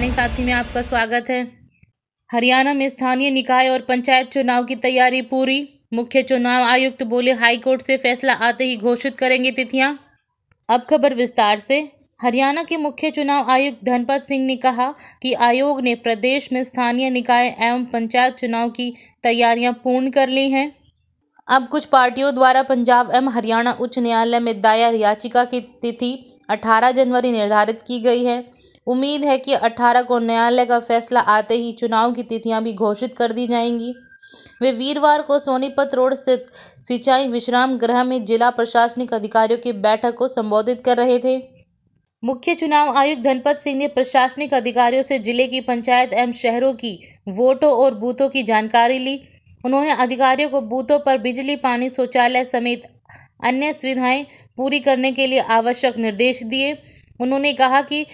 planning साथी में आपका स्वागत है हरियाणा में स्थानीय निकाय और पंचायत चुनाव की तैयारी पूरी मुख्य चुनाव आयुक्त बोले हाईकोर्ट से फैसला आते ही घोषित करेंगे तिथियां अब खबर विस्तार से हरियाणा के मुख्य चुनाव आयुक्त धनपत सिंह ने कहा कि आयोग ने प्रदेश में स्थानीय निकाय एवं पंचायत चुनाव की तैयारियां पूर्ण कर ली हैं अब कुछ पार्टियों द्वारा पंजाब एवं हरियाणा उच्च न्यायालय में दायर याचिका की तिथि 18 जनवरी निर्धारित की गई है उम्मीद है कि 18 को न्यायालय का फैसला आते ही चुनाव की तिथियां भी घोषित कर दी जाएंगी वे वीरवार को सोनीपत रोड स्थित सिंचाई विश्राम गृह में जिला प्रशासनिक अधिकारियों की बैठक को संबोधित कर रहे थे मुख्य चुनाव आयुक्त धनपत सिंह ने प्रशासनिक अधिकारियों से जिले की पंचायत एवं शहरों की वोटों और बूथों की जानकारी ली उन्होंने अधिकारियों को बूथों पर बिजली पानी शौचालय समेत अन्य सुविधाएं पूरी करने के लिए आवश्यक निर्देश दिए उन्होंने कहा कि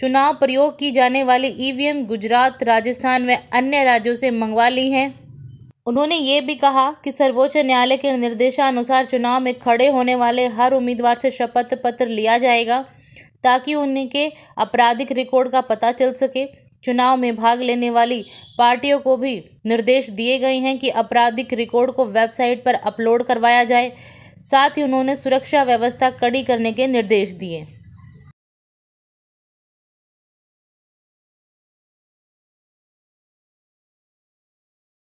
चुनाव प्रयोग की जाने वाली ईवीएम गुजरात राजस्थान व अन्य राज्यों से मंगवा ली हैं उन्होंने ये भी कहा कि सर्वोच्च न्यायालय के निर्देशानुसार चुनाव में खड़े होने वाले हर उम्मीदवार से शपथ पत्र लिया जाएगा ताकि उनके आपराधिक रिकॉर्ड का पता चल सके चुनाव में भाग लेने वाली पार्टियों को भी निर्देश दिए गए हैं कि आपराधिक रिकॉर्ड को वेबसाइट पर अपलोड करवाया जाए साथ ही उन्होंने सुरक्षा व्यवस्था कड़ी करने के निर्देश दिए